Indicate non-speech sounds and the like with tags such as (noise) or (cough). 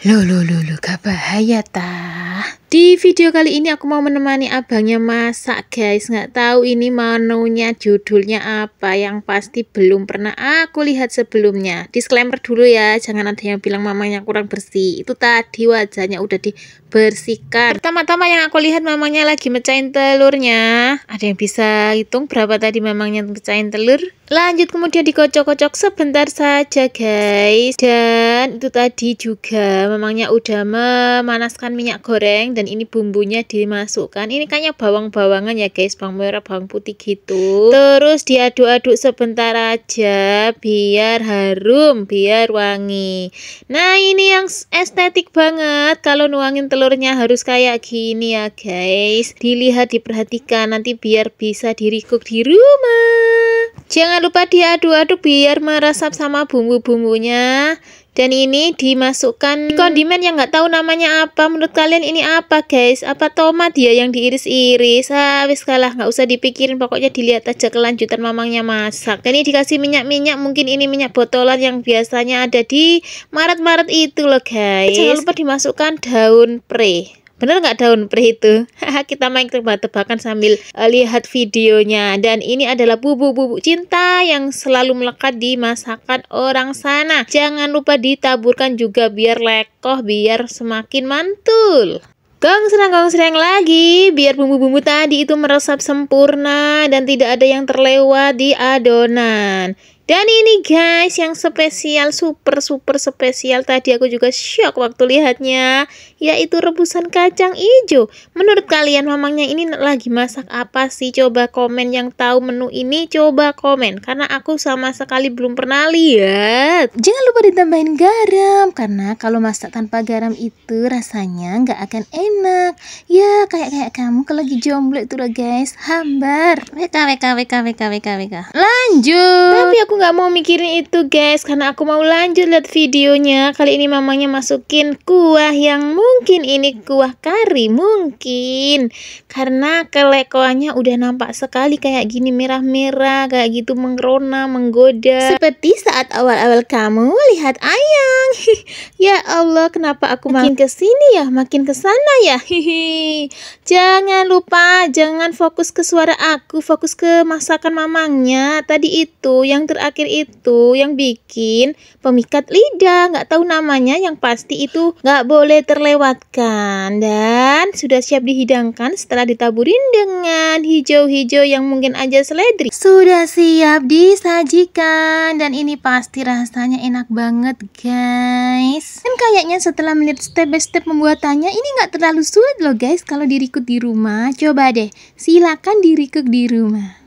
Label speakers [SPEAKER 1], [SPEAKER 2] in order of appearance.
[SPEAKER 1] Lulu, Lulu, loh, gak bahaya tah. Di video kali ini aku mau menemani abangnya masak guys Nggak tahu ini menunya judulnya apa Yang pasti belum pernah aku lihat sebelumnya Disclaimer dulu ya Jangan ada yang bilang mamanya kurang bersih Itu tadi wajahnya udah dibersihkan Pertama-tama yang aku lihat mamanya lagi mecahin telurnya Ada yang bisa hitung berapa tadi mamanya mecahin telur? Lanjut kemudian dikocok-kocok sebentar saja guys Dan itu tadi juga mamanya udah memanaskan minyak goreng dan ini bumbunya dimasukkan ini kayaknya bawang-bawangan ya guys bawang merah bawang putih gitu terus diaduk-aduk sebentar aja biar harum biar wangi nah ini yang estetik banget kalau nuangin telurnya harus kayak gini ya guys dilihat diperhatikan nanti biar bisa dirikuk di rumah jangan lupa diaduk-aduk biar meresap sama bumbu-bumbunya dan ini dimasukkan kondimen yang nggak tahu namanya apa menurut kalian ini apa guys apa tomat ya yang diiris-iris ah kalah nggak usah dipikirin pokoknya dilihat aja kelanjutan mamangnya masak dan ini dikasih minyak-minyak mungkin ini minyak botolan yang biasanya ada di maret-maret itu loh guys jangan lupa dimasukkan daun pre Bener nggak daun pre itu? (laughs) Kita main tebak-tebakan sambil eh, lihat videonya. Dan ini adalah bubuk-bubuk cinta yang selalu melekat di masakan orang sana. Jangan lupa ditaburkan juga biar lekoh, biar semakin mantul. Gong serang gong serang lagi biar bumbu-bumbu tadi itu meresap sempurna dan tidak ada yang terlewat di adonan. Dan ini guys yang spesial super super spesial tadi aku juga shock waktu lihatnya yaitu rebusan kacang hijau. Menurut kalian mamangnya ini lagi masak apa sih? Coba komen yang tahu menu ini coba komen karena aku sama sekali belum pernah lihat. Jangan lupa ditambahin garam karena kalau masak tanpa garam itu rasanya nggak akan enak enak ya kayak kayak kamu kalau lagi jomblo itu loh guys hambar WK WK WK WK WK WK lanjut tapi aku nggak mau mikirin itu guys karena aku mau lanjut lihat videonya kali ini mamanya masukin kuah yang mungkin ini kuah kari mungkin karena kelekoannya udah nampak sekali kayak gini merah-merah kayak gitu mengrona menggoda seperti saat awal-awal kamu lihat ayang (laughs) ya Allah kenapa aku makin kesini ya makin kesana ya hihi (laughs) Jangan lupa, jangan fokus ke suara aku, fokus ke masakan mamangnya. Tadi itu, yang terakhir itu, yang bikin pemikat lidah. Nggak tahu namanya, yang pasti itu nggak boleh terlewatkan. Dan sudah siap dihidangkan setelah ditaburin dengan hijau-hijau yang mungkin aja seledri. Sudah siap disajikan. Dan ini pasti rasanya enak banget, guys. Dan kayaknya setelah melihat step by step pembuatannya, ini nggak terlalu sulit loh guys kalau dirikut di rumah. Coba deh, silakan dirikut di rumah.